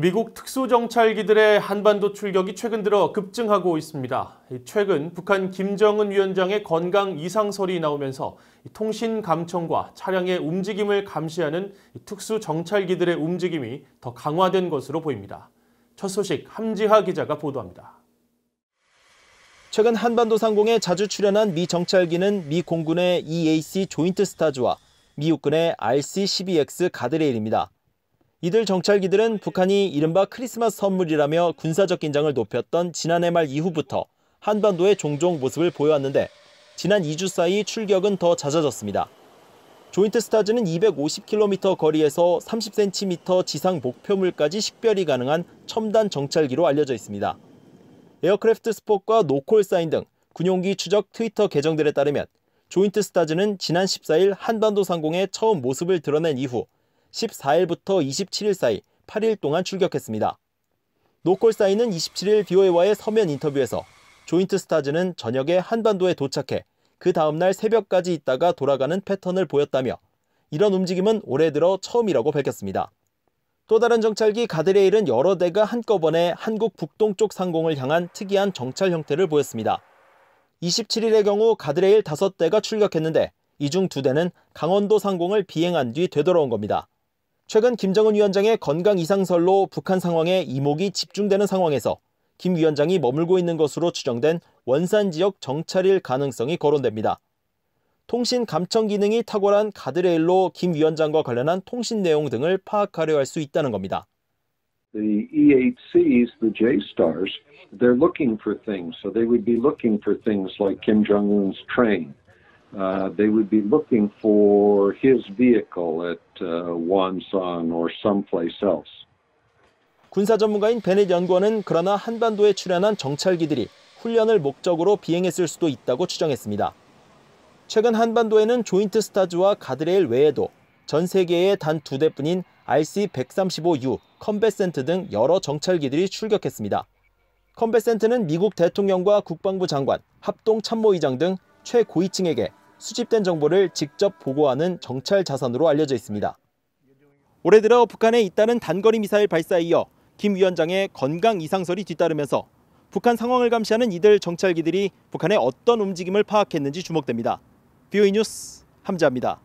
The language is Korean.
미국 특수정찰기들의 한반도 출격이 최근 들어 급증하고 있습니다. 최근 북한 김정은 위원장의 건강 이상설이 나오면서 통신 감청과 차량의 움직임을 감시하는 특수정찰기들의 움직임이 더 강화된 것으로 보입니다. 첫 소식 함지하 기자가 보도합니다. 최근 한반도 상공에 자주 출연한 미 정찰기는 미 공군의 EAC 조인트 스타즈와 미 육군의 RC-12X 가드레일입니다. 이들 정찰기들은 북한이 이른바 크리스마스 선물이라며 군사적 긴장을 높였던 지난해 말 이후부터 한반도의 종종 모습을 보여왔는데 지난 2주 사이 출격은 더 잦아졌습니다. 조인트 스타즈는 250km 거리에서 30cm 지상 목표물까지 식별이 가능한 첨단 정찰기로 알려져 있습니다. 에어크래프트 스포과 노콜 사인 등 군용기 추적 트위터 계정들에 따르면 조인트 스타즈는 지난 14일 한반도 상공에 처음 모습을 드러낸 이후 14일부터 27일 사이 8일 동안 출격했습니다. 노콜사이는 27일 비오에와의 서면 인터뷰에서 조인트 스타즈는 저녁에 한반도에 도착해 그 다음날 새벽까지 있다가 돌아가는 패턴을 보였다며 이런 움직임은 올해 들어 처음이라고 밝혔습니다. 또 다른 정찰기 가드레일은 여러 대가 한꺼번에 한국 북동쪽 상공을 향한 특이한 정찰 형태를 보였습니다. 27일의 경우 가드레일 5대가 출격했는데 이 중 2대는 강원도 상공을 비행한 뒤 되돌아온 겁니다. 최근 김정은 위원장의 건강 이상설로 북한 상황에 이목이 집중되는 상황에서 김 위원장이 머물고 있는 것으로 추정된 원산 지역 정찰일 가능성이 거론됩니다. 통신 감청 기능이 탁월한 가드레일로 김 위원장과 관련한 통신 내용 등을 파악하려 할 수 있다는 겁니다. The EHCs, the J-STARs, they're looking for things. So they would be looking for things like Kim Jong-un's train. uh, they would be looking for his vehicle at uh, Wonsan or someplace else. 군사 전문가인 베넷 연구원은 그러나 한반도에 출연한 정찰기들이 훈련을 목적으로 비행했을 수도 있다고 추정했습니다. 최근 한반도에는 조인트 스타즈와 가드레일 외에도 전 세계에 단두 대뿐인 RC-135U, 컴베센트 등 여러 정찰기들이 출격했습니다. 컴베센트는 미국 대통령과 국방부 장관, 합동 참모의장 등 최고위층에게 수집된 정보를 직접 보고하는 정찰 자산으로 알려져 있습니다. 올해 들어 북한의 잇따른 단거리 미사일 발사에 이어 김 위원장의 건강 이상설이 뒤따르면서 북한 상황을 감시하는 이들 정찰기들이 북한의 어떤 움직임을 파악했는지 주목됩니다. BOE 뉴스 함자합니다